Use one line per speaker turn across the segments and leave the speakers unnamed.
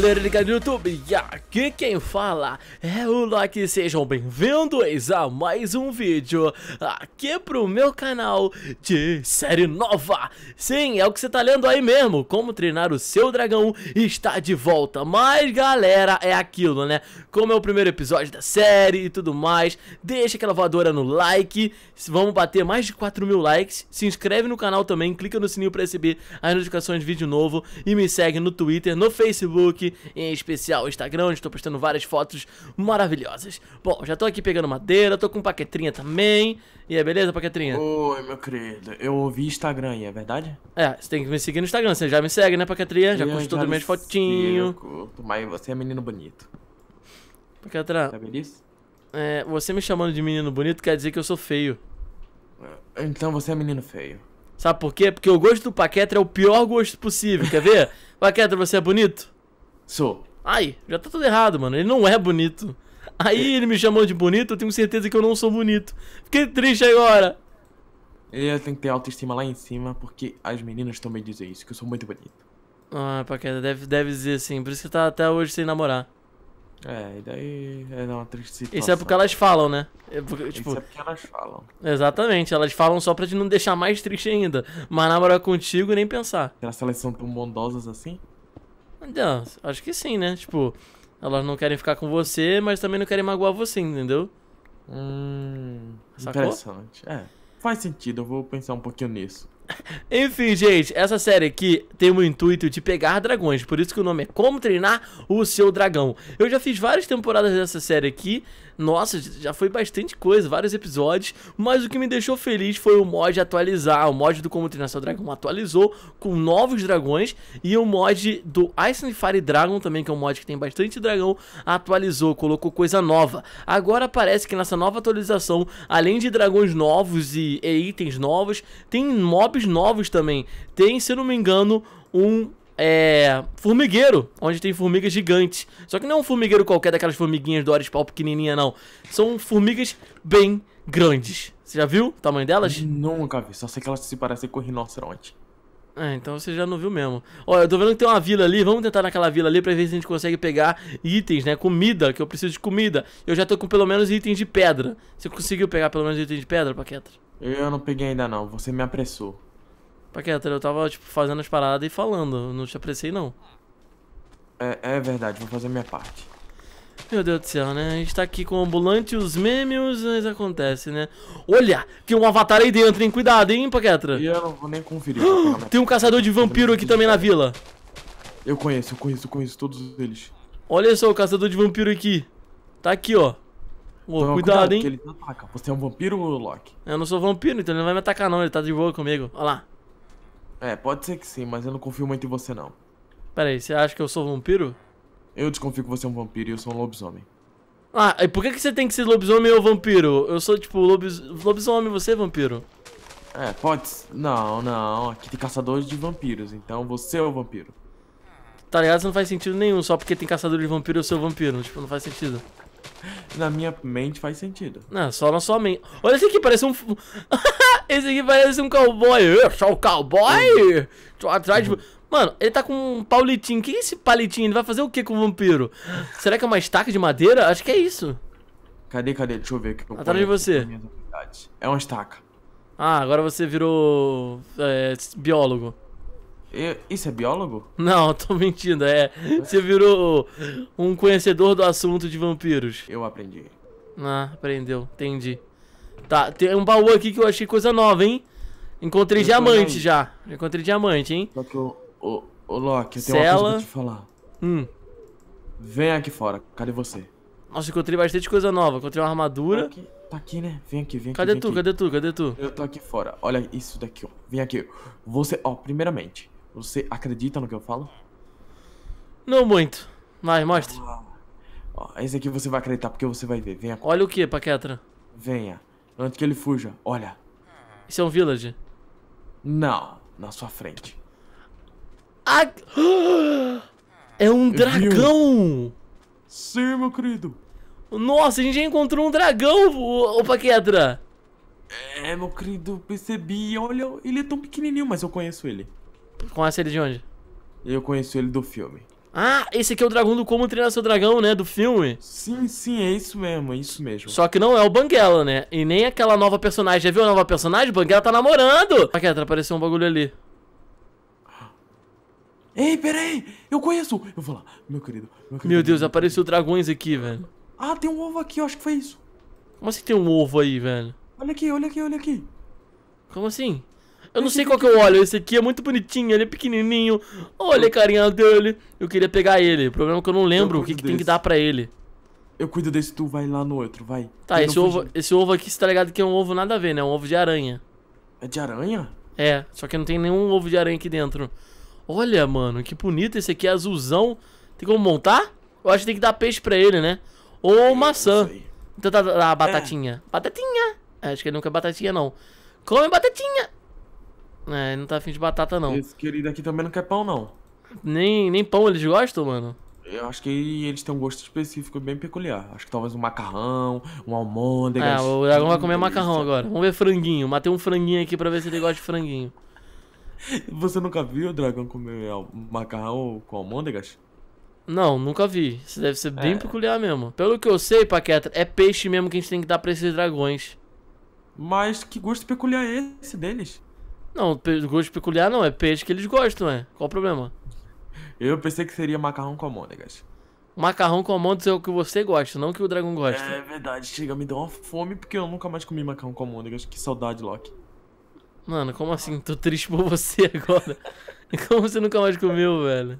galera ligada no YouTube, e aqui quem fala é o Loki, sejam bem-vindos a mais um vídeo aqui pro meu canal de série nova Sim, é o que você tá lendo aí mesmo, como treinar o seu dragão está de volta Mas galera, é aquilo né, como é o primeiro episódio da série e tudo mais Deixa aquela voadora no like, vamos bater mais de 4 mil likes Se inscreve no canal também, clica no sininho pra receber as notificações de vídeo novo E me segue no Twitter, no Facebook em especial o Instagram, onde estou postando várias fotos maravilhosas. Bom, já estou aqui pegando madeira, estou com paquetrinha também. E é beleza, paquetrinha? Oi, meu querido. Eu ouvi Instagram aí, é verdade? É, você tem que me seguir no Instagram, você já me segue, né, paquetrinha? Já eu todas as minhas fotinhas. Mas você é menino bonito. Paquetra. Sabe disso? É, você me chamando de menino bonito quer dizer que eu sou feio. É, então você é menino feio. Sabe por quê? Porque o gosto do Paquetra é o pior gosto possível, quer ver? Paquetra, você é bonito? Sou. Ai, já tá tudo errado, mano. Ele não é bonito. Aí é. ele me chamou de bonito, eu tenho certeza que eu não sou bonito. Fiquei triste agora. Eu tenho que ter autoestima lá em cima, porque
as meninas também dizem isso, que eu sou muito bonito.
Ah, Paquera, deve, deve dizer assim. Por isso que tá até hoje sem namorar. É, e daí é uma triste situação. Isso é porque elas falam, né? É porque, tipo... Isso é tipo, porque elas falam. Exatamente, elas falam só pra te não deixar mais triste ainda. Mas namorar contigo nem pensar. Será que elas são tão bondosas assim? Então, acho que sim, né? Tipo, elas não querem ficar com você, mas também não querem magoar você, entendeu? Hum. Sacou? Interessante. É. Faz sentido, eu vou pensar um pouquinho nisso. Enfim, gente, essa série aqui tem o intuito de pegar dragões, por isso que o nome é Como Treinar o Seu Dragão. Eu já fiz várias temporadas dessa série aqui, nossa, já foi bastante coisa, vários episódios, mas o que me deixou feliz foi o mod atualizar, o mod do Como Treinar Seu Dragão atualizou com novos dragões e o mod do Ice and Fire Dragon também, que é um mod que tem bastante dragão, atualizou, colocou coisa nova. Agora parece que nessa nova atualização, além de dragões novos e, e itens novos, tem mobs novos também. Tem, se eu não me engano, um é, formigueiro, onde tem formigas gigantes. Só que não é um formigueiro qualquer daquelas formiguinhas do Orispal pequenininha, não. São formigas bem grandes. Você já viu o tamanho delas? Nunca vi, só sei que elas se parecem com rinoceronte. É, então você já não viu mesmo. Olha, eu tô vendo que tem uma vila ali, vamos tentar naquela vila ali pra ver se a gente consegue pegar itens, né? Comida, que eu preciso de comida. Eu já tô com pelo menos itens de pedra. Você conseguiu pegar pelo menos itens de pedra, paqueta Eu não peguei ainda não, você me apressou. Paquetra, eu tava, tipo, fazendo as paradas e falando. Não te apreciei não. É, é verdade, vou fazer minha parte. Meu Deus do céu, né? A gente tá aqui com o ambulante, os memes, mas acontece, né? Olha! Tem um avatar aí dentro, hein? Cuidado, hein, Paquetra? E eu não vou nem conferir. tem um caçador de vampiro aqui também na vila.
Eu conheço, eu conheço, eu conheço todos eles.
Olha só o caçador de vampiro aqui. Tá aqui, ó. Ô, então, cuidado, cuidado, hein? Ele tá ataca. Você é um vampiro, ou Loki? Eu não sou vampiro, então ele não vai me atacar, não. Ele tá de boa comigo. Olha lá. É, pode ser que sim, mas eu não confio muito em você, não. Peraí, você acha que eu sou vampiro? Eu
desconfio que você é um vampiro e eu sou um lobisomem.
Ah, e por que, que você tem que ser lobisomem ou vampiro? Eu sou, tipo, lobis... lobisomem, você é vampiro. É, pode... Não, não. Aqui tem caçadores de vampiros, então você é o vampiro. Tá ligado? Isso não faz sentido nenhum. Só porque tem caçador de vampiro, eu sou vampiro. Tipo, não faz sentido. Na minha mente faz sentido. Não, só na sua mente. Olha esse aqui, parece um... Esse aqui parece um cowboy. Eu sou o cowboy. Uhum. Tô atrás de... Uhum. Mano, ele tá com um palitinho. O que é esse palitinho? Ele vai fazer o que com o vampiro? Será que é uma estaca de madeira? Acho que é isso. Cadê, cadê? Deixa eu ver. Que eu atrás de você. É uma estaca. Ah, agora você virou... É, biólogo. Eu, isso é biólogo? Não, tô mentindo, é. Você virou um conhecedor do assunto de vampiros. Eu aprendi. Ah, aprendeu, entendi. Tá, tem um baú aqui que eu achei coisa nova, hein? Encontrei eu diamante já. Encontrei diamante, hein? Só que o, o, o Loki, eu tenho Cela. uma coisa pra te
falar. Hum. Vem aqui fora, cadê você?
Nossa, encontrei bastante coisa nova. Encontrei uma armadura. Tá aqui, tá aqui né?
Vem aqui, vem cadê aqui. Tu, vem cadê tu, cadê tu, cadê tu? Eu tô aqui fora. Olha isso daqui, ó. Vem aqui. Você, ó, primeiramente, você acredita no que eu falo? Não muito. Vai, mostra. Ó, esse aqui você vai acreditar porque você vai ver. Venha.
Olha o que, Paquetra?
Venha. Antes que ele fuja, olha. Isso é um village? Não, na sua frente.
Ah! É um dragão! Sim, meu querido. Nossa, a gente já encontrou um dragão, ô Paquetra. É, meu querido, percebi. Olha, ele é tão pequenininho, mas eu conheço ele. Conhece ele de onde?
Eu conheço ele do filme.
Ah, esse aqui é o dragão do Como Treinar Seu Dragão, né? Do filme. Sim, sim, é isso mesmo, é isso mesmo. Só que não é o Banguela, né? E nem aquela nova personagem. Já viu a nova personagem? Banguela tá namorando! Paqueta, é? apareceu um bagulho ali.
Ei, peraí! Eu conheço! Eu vou lá,
meu querido. Meu, querido. meu Deus, apareceu dragões aqui, velho.
Ah, tem um ovo aqui, eu acho que foi isso.
Como assim tem um ovo aí, velho?
Olha aqui, olha aqui, olha aqui.
Como assim? Eu não sei qual que eu olho. Esse aqui é muito bonitinho, ele é pequenininho. Olha a carinha dele. Eu queria pegar ele. O problema é que eu não lembro eu o que, que tem que dar pra ele.
Eu cuido desse, tu vai lá no outro,
vai. Tá, esse ovo, esse ovo aqui, você tá ligado que é um ovo nada a ver, né? É um ovo de aranha. É de aranha? É, só que não tem nenhum ovo de aranha aqui dentro. Olha, mano, que bonito. Esse aqui é azulzão. Tem como montar? Eu acho que tem que dar peixe pra ele, né? Ou é, maçã. Então tá, tá, tá a é. batatinha. É. Batatinha. É, acho que ele não quer batatinha, não. Come batatinha. É, não tá afim de batata, não. Esse querido aqui também não quer pão, não. Nem, nem pão eles gostam, mano?
Eu acho que eles têm um gosto específico bem peculiar. Acho que talvez um macarrão, um almôndega. É, o dragão vai comer macarrão agora. Vamos ver
franguinho. Matei um franguinho aqui pra ver se ele gosta de franguinho. Você nunca viu o dragão comer macarrão com almôndegas? Não, nunca vi. Isso deve ser bem é. peculiar mesmo. Pelo que eu sei, Paqueta, é peixe mesmo que a gente tem que dar pra esses dragões. Mas que gosto peculiar é esse deles? Não, gosto peculiar não, é peixe que eles gostam, é. Qual o problema? Eu pensei que seria macarrão com almôndegas. Macarrão com almôndegas é o que você gosta, não o que o dragão gosta. É verdade, chega, me deu uma fome porque eu nunca mais comi macarrão com almôndegas. Que saudade, Loki. Mano, como assim? Tô triste por você agora. como você nunca mais comeu, velho?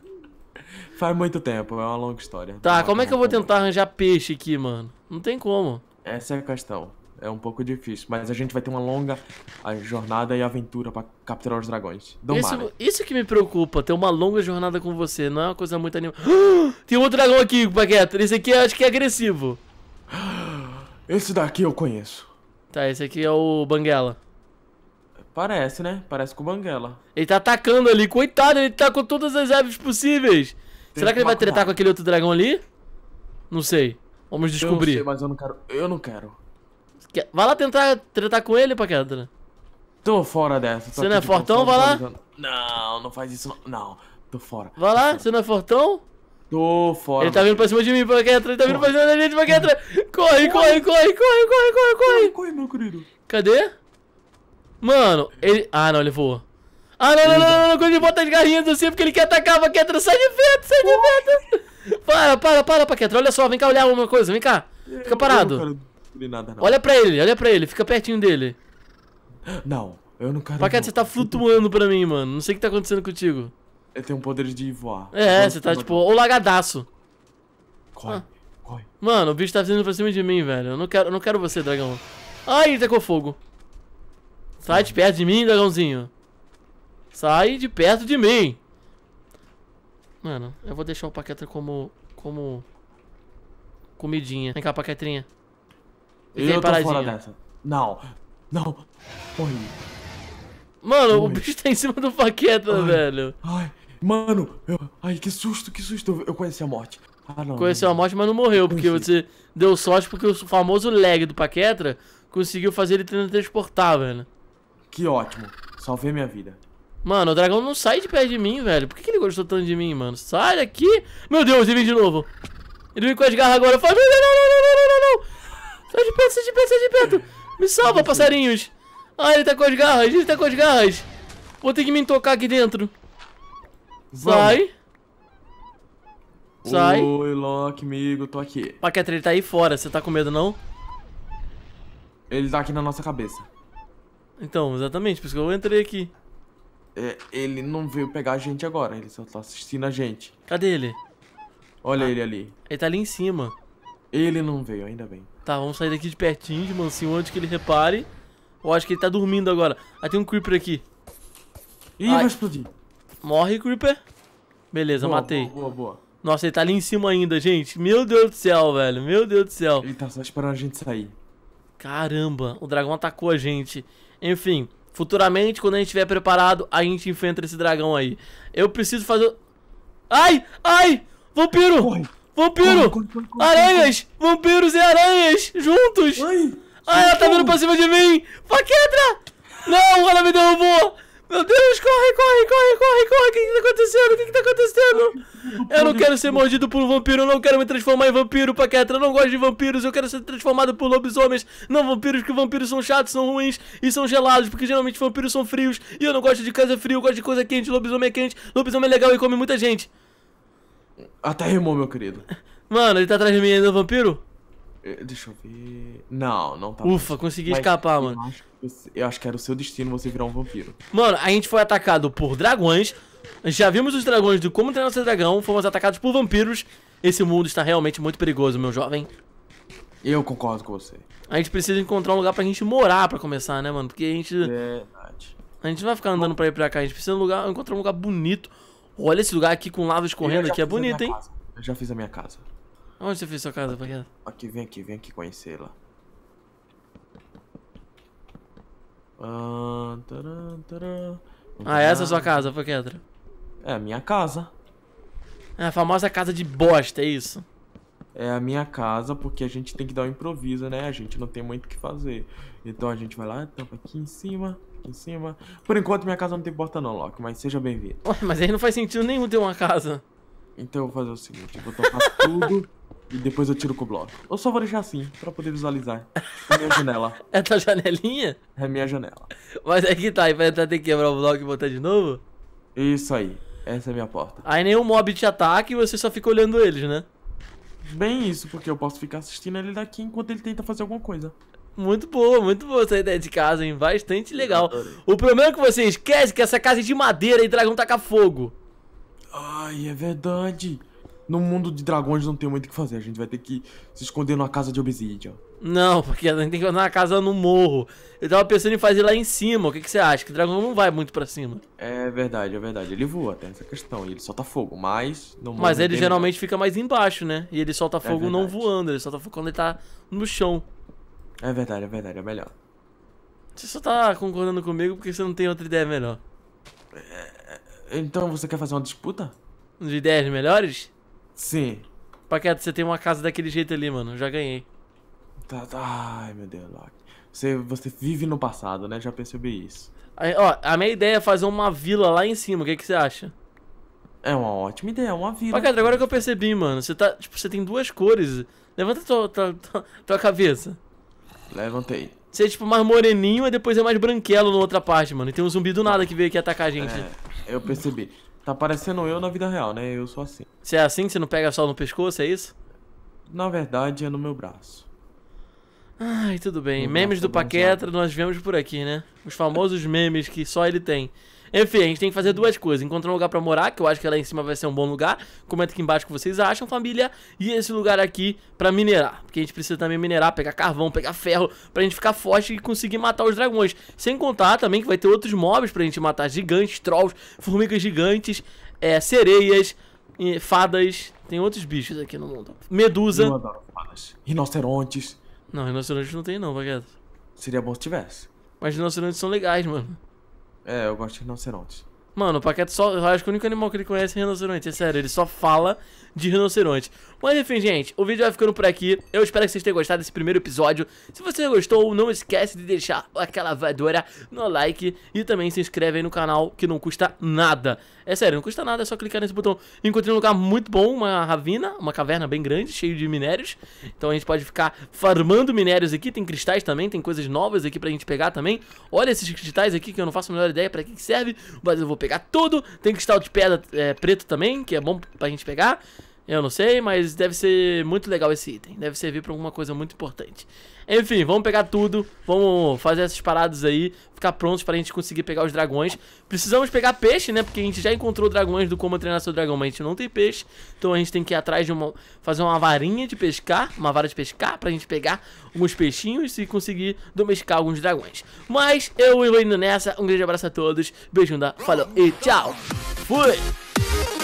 Faz muito tempo, é uma longa história. Tá, como é que eu vou tentar arranjar peixe aqui, mano? Não tem como. Essa é a questão.
É um pouco difícil, mas a gente vai ter uma longa jornada e aventura para capturar os dragões. isso,
isso que me preocupa, ter uma longa jornada com você, não é uma coisa muito animada. tem outro dragão aqui, Paqueta. Esse aqui acho que é agressivo. Esse daqui eu conheço. Tá, esse aqui é o Banguela. Parece, né? Parece com o Banguela. Ele tá atacando ali, coitado, ele tá com todas as aves possíveis. Tem Será que, que ele vai tretar com aquele outro dragão ali? Não sei. Vamos descobrir. Eu não sei,
mas eu não quero. Eu não quero.
Vai lá tentar tretar com ele, Paquetra. Tô fora dessa. Tô você não é fortão? Vai lá. Não, não faz isso não. tô fora. Vai lá, você não é fortão? Tô fora. Ele tá vindo pra cima de mim, Paquetra. Ele tá vindo pra cima da gente, Paquetra. Corre, corre, corre, corre, corre, corre, corre, corre. Corre, meu querido. Cadê? Mano, ele... Ah, não, ele voou. Ah, não, não, não, não, Quando ele bota as garrinhas assim, porque ele quer atacar, Paquetra. Sai de perto, sai de perto. Para, para, para, Paquetra. Olha só, vem cá olhar uma coisa, vem cá. Fica parado nada, não. Olha pra ele, olha pra ele, fica pertinho dele. Não, eu não quero. Pacato, você tá flutuando pra mim, mano. Não sei o que tá acontecendo contigo. Eu tenho um poder de voar. É, você tá tipo, ou lagadaço. Corre, ah. corre. Mano, o bicho tá vindo pra cima de mim, velho. Eu não quero, eu não quero você, dragão. Ai, ele tacou fogo. Sai de perto de mim, dragãozinho. Sai de perto de mim. Mano, eu vou deixar o Paquetra como... Como... Comidinha. Vem cá, Paquetrinha eu paradinho. tô fora dessa. Não,
não. Oi.
Mano, o bicho tá em cima do
paqueta, ai, velho. Ai, mano. Eu, ai, que susto, que susto. Eu, conheci a morte. Ah, não, Conheceu
a morte, mas não morreu, porque você deu sorte porque o famoso lag do Paquetra conseguiu fazer ele transportar, velho. Que ótimo. Salvei minha vida. Mano, o dragão não sai de perto de mim, velho. Por que, ele gostou tanto de mim, mano? Sai daqui! Meu Deus, ele vem de novo. Ele vem com as garras agora. Fala, não, não, não, não, Sai de perto, sai de perto, sai de perto! Me salva, passarinhos! Ah, ele tá com as garras, ele tá com as garras! Vou ter que me tocar aqui dentro. Sai. Sai.
Oi, Loki, amigo, tô aqui.
Paquetra, ele tá aí fora, você tá com medo não? Ele tá aqui na nossa cabeça. Então, exatamente, por isso que eu entrei aqui.
É, ele não veio pegar a gente agora, ele só tá assistindo a gente. Cadê ele? Olha ah, ele ali.
Ele tá ali em cima. Ele não veio, ainda bem. Tá, vamos sair daqui de pertinho, de mansinho, antes que ele repare. Eu acho que ele tá dormindo agora. Ah, tem um Creeper aqui. Ih, Ai. vai explodir. Morre, Creeper. Beleza, boa, matei. Boa, boa, boa. Nossa, ele tá ali em cima ainda, gente. Meu Deus do céu, velho. Meu Deus do céu. Ele tá só esperando a gente sair. Caramba, o dragão atacou a gente. Enfim, futuramente, quando a gente estiver preparado, a gente enfrenta esse dragão aí. Eu preciso fazer... Ai, ai, vampiro! Corre, Vampiro! Corre, corre, corre, aranhas! Vampiros e aranhas! Juntos! Ai, ah, ela tá vindo pra cima de mim! Paquetra! Não, ela me derrubou! Meu Deus, corre, corre, corre, corre, corre! O que que tá acontecendo? O que que tá acontecendo? Eu não quero ser mordido por um vampiro, eu não quero me transformar em vampiro, Paquetra. Eu não gosto de vampiros, eu quero ser transformado por lobisomens. Não vampiros, porque vampiros são chatos, são ruins e são gelados, porque geralmente vampiros são frios. E eu não gosto de casa fria, eu gosto de coisa quente, lobisomem é quente, lobisomem é legal e come muita gente.
Até rimou, meu querido.
Mano, ele tá atrás de mim ainda, vampiro?
É, deixa eu ver. Não, não tá. Ufa, mais. consegui Mas escapar, eu mano. Acho eu acho que era o seu destino você virar um vampiro.
Mano, a gente foi atacado por dragões. Já vimos os dragões de Como Treinar Seu Dragão. Fomos atacados por vampiros. Esse mundo está realmente muito perigoso, meu jovem.
Eu concordo com você.
A gente precisa encontrar um lugar pra gente morar pra começar, né, mano? Porque a gente. Verdade. A gente não vai ficar andando pra ir pra cá. A gente precisa um lugar, encontrar um lugar bonito Olha esse lugar aqui com lava escorrendo aqui, é bonito, hein? Casa.
Eu já fiz a minha casa.
Onde você fez sua casa, Paquera? Aqui,
vem aqui, vem aqui conhecê-la.
Ah, ah, essa é a sua casa, Paquetra? É a minha casa. É a famosa casa de bosta, é isso?
É a minha casa, porque a gente tem que dar um improviso, né? A gente não tem muito o que fazer. Então a gente vai lá, tampa aqui em cima aqui em cima. Por enquanto, minha casa não tem porta não, Loki, mas seja bem-vindo. Mas aí não faz sentido nenhum ter uma casa. Então eu vou fazer o seguinte, eu vou tocar tudo e depois eu tiro com o bloco.
Eu só vou deixar assim, pra poder visualizar. É minha janela. É tua janelinha? É minha janela. Mas é que tá, aí vai ter que quebrar o bloco e botar de novo? Isso aí, essa é a minha porta. Aí nenhum mob te ataca e você só fica olhando eles, né?
Bem isso, porque eu posso ficar assistindo ele daqui enquanto ele tenta fazer alguma coisa. Muito boa,
muito boa essa ideia de casa, hein? Bastante legal. O problema é que você esquece que essa casa é de madeira e dragão taca fogo.
Ai, é verdade. No mundo de dragões não tem muito o que fazer. A gente vai ter que se esconder numa casa de obsidian.
Não, porque a gente tem que ir numa casa no morro. Eu tava pensando em fazer lá em cima. O que, que você acha? Que o dragão não vai muito pra cima. É verdade, é verdade. Ele voa, tem essa questão. E ele solta fogo, mas... mas ele né? geralmente fica mais embaixo, né? E ele solta é fogo não voando. Ele solta fogo quando ele tá no chão. É verdade, é verdade, é melhor. Você só tá concordando comigo porque você não tem outra ideia melhor. É, então você quer fazer uma disputa? De ideias melhores? Sim. Paquete, você tem uma casa daquele jeito ali, mano. Já ganhei. Tá, tá.
Ai, meu Deus, Loki. Você,
você vive no passado, né? Já percebi isso. Aí, ó, a minha ideia é fazer uma vila lá em cima. O que, que você acha? É uma ótima
ideia, uma vila. Paquete, agora
que eu percebi, mano. Você tá. Tipo, você tem duas cores. Levanta tua, tua, tua, tua cabeça. Levantei. Você é tipo mais moreninho e depois é mais branquelo na outra parte, mano. E tem um zumbi do nada que veio aqui atacar a gente. É,
eu percebi.
Tá parecendo eu na vida real, né? Eu sou assim. Você é assim? Você não pega sol no pescoço, é isso?
Na verdade, é no meu braço.
Ai, tudo bem. memes do é Paquetra nós vemos por aqui, né? Os famosos memes que só ele tem. Enfim, a gente tem que fazer duas coisas. Encontrar um lugar pra morar, que eu acho que lá em cima vai ser um bom lugar. Comenta aqui embaixo o que vocês acham, família. E esse lugar aqui pra minerar. Porque a gente precisa também minerar, pegar carvão, pegar ferro, pra gente ficar forte e conseguir matar os dragões. Sem contar também que vai ter outros mobs pra gente matar. Gigantes, trolls, formigas gigantes, é, sereias, fadas. Tem outros bichos aqui no mundo. Medusa. Eu adoro fadas. Rinocerontes. Não, rinocerontes não tem não, Bagueto. Seria bom se tivesse. Mas rinocerontes são legais, mano. É, eu gosto de rinocerontes. Mano, o Paquete só. Eu acho que o único animal que ele conhece é rinoceronte. É sério, ele só fala de rinoceronte. Mas enfim, gente, o vídeo vai ficando por aqui. Eu espero que vocês tenham gostado desse primeiro episódio. Se você gostou, não esquece de deixar aquela voadora no like. E também se inscreve aí no canal, que não custa nada. É sério, não custa nada, é só clicar nesse botão. Encontrei um lugar muito bom, uma ravina, uma caverna bem grande, cheio de minérios. Então a gente pode ficar farmando minérios aqui. Tem cristais também, tem coisas novas aqui pra gente pegar também. Olha esses cristais aqui, que eu não faço a menor ideia pra que serve, mas eu vou pegar pegar tudo. Tem cristal de pedra é, preto também, que é bom pra gente pegar. Eu não sei, mas deve ser muito legal esse item. Deve servir pra alguma coisa muito importante. Enfim, vamos pegar tudo. Vamos fazer essas paradas aí. Ficar prontos pra gente conseguir pegar os dragões. Precisamos pegar peixe, né? Porque a gente já encontrou dragões do Como Treinar Seu Dragão, mas a gente não tem peixe. Então a gente tem que ir atrás de uma... Fazer uma varinha de pescar. Uma vara de pescar pra gente pegar alguns peixinhos e conseguir domesticar alguns dragões. Mas eu vou indo nessa. Um grande abraço a todos. Beijão da... Falou e tchau. Fui!